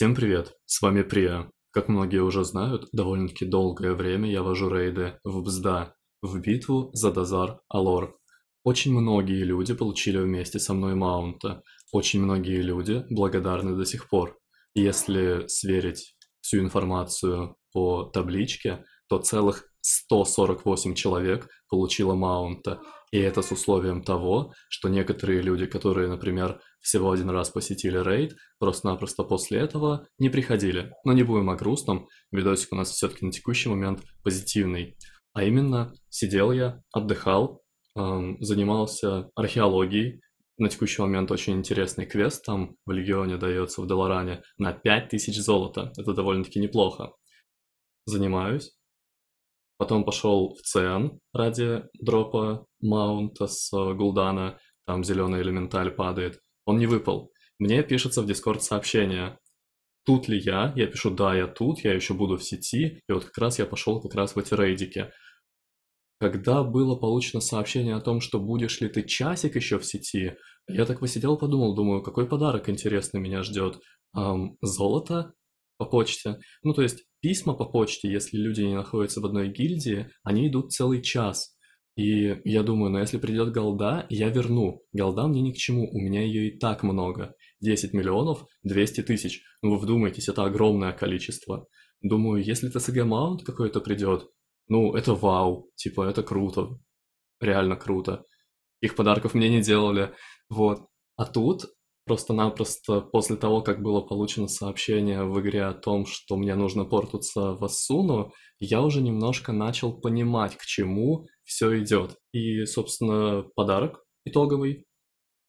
Всем привет, с вами Прия. Как многие уже знают, довольно-таки долгое время я вожу рейды в Бзда, в битву за Дазар Алор. Очень многие люди получили вместе со мной маунта, очень многие люди благодарны до сих пор. Если сверить всю информацию по табличке, то целых 148 человек получило маунта, и это с условием того, что некоторые люди, которые, например, всего один раз посетили рейд, просто-напросто после этого не приходили. Но не будем о грустном, видосик у нас все-таки на текущий момент позитивный. А именно, сидел я, отдыхал, эм, занимался археологией. На текущий момент очень интересный квест там в Легионе дается в Долоране на 5000 золота. Это довольно-таки неплохо. Занимаюсь, Потом пошел в ЦН ради дропа маунта с э, Гулдана. Там зеленый элементаль падает. Он не выпал. Мне пишется в Дискорд сообщение. Тут ли я? Я пишу, да, я тут, я еще буду в сети. И вот как раз я пошел как раз в эти рейдики. Когда было получено сообщение о том, что будешь ли ты часик еще в сети, я так посидел, подумал, думаю, какой подарок интересный меня ждет. Эм, золото по почте. Ну, то есть письма по почте, если люди не находятся в одной гильдии, они идут целый час. И я думаю, ну если придет голда, я верну. Голда мне ни к чему, у меня ее и так много. 10 миллионов 200 тысяч. Ну вы вдумайтесь, это огромное количество. Думаю, если ТСГ маунт какой-то придет, ну это вау, типа это круто. Реально круто. Их подарков мне не делали. Вот. А тут Просто-напросто после того, как было получено сообщение в игре о том, что мне нужно портиться в Асуну, я уже немножко начал понимать, к чему все идет. И, собственно, подарок итоговый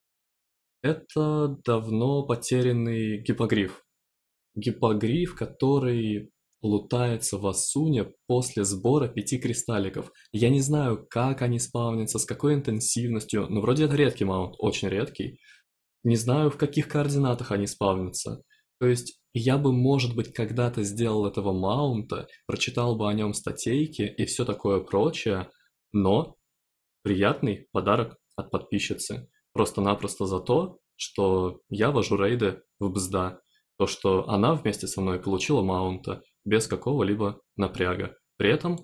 — это давно потерянный гипогриф. Гипогриф, который лутается в Асуне после сбора пяти кристалликов. Я не знаю, как они спавнятся, с какой интенсивностью, но вроде это редкий маунт, очень редкий — не знаю, в каких координатах они спавнятся. То есть я бы, может быть, когда-то сделал этого маунта, прочитал бы о нем статейки и все такое прочее, но приятный подарок от подписчицы. Просто-напросто за то, что я вожу рейды в бзда. То, что она вместе со мной получила маунта без какого-либо напряга. При этом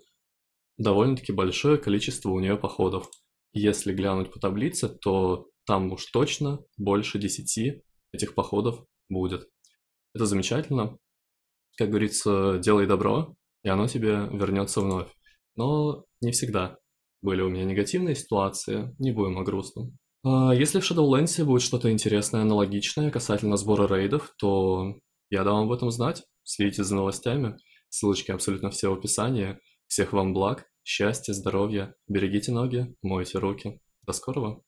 довольно-таки большое количество у нее походов. Если глянуть по таблице, то там уж точно больше 10 этих походов будет. Это замечательно. Как говорится, делай добро, и оно тебе вернется вновь. Но не всегда были у меня негативные ситуации, не будем о грустном. А если в Shadowlands будет что-то интересное, аналогичное касательно сбора рейдов, то я дам об этом знать. Следите за новостями. Ссылочки абсолютно все в описании. Всех вам благ, счастья, здоровья. Берегите ноги, мойте руки. До скорого.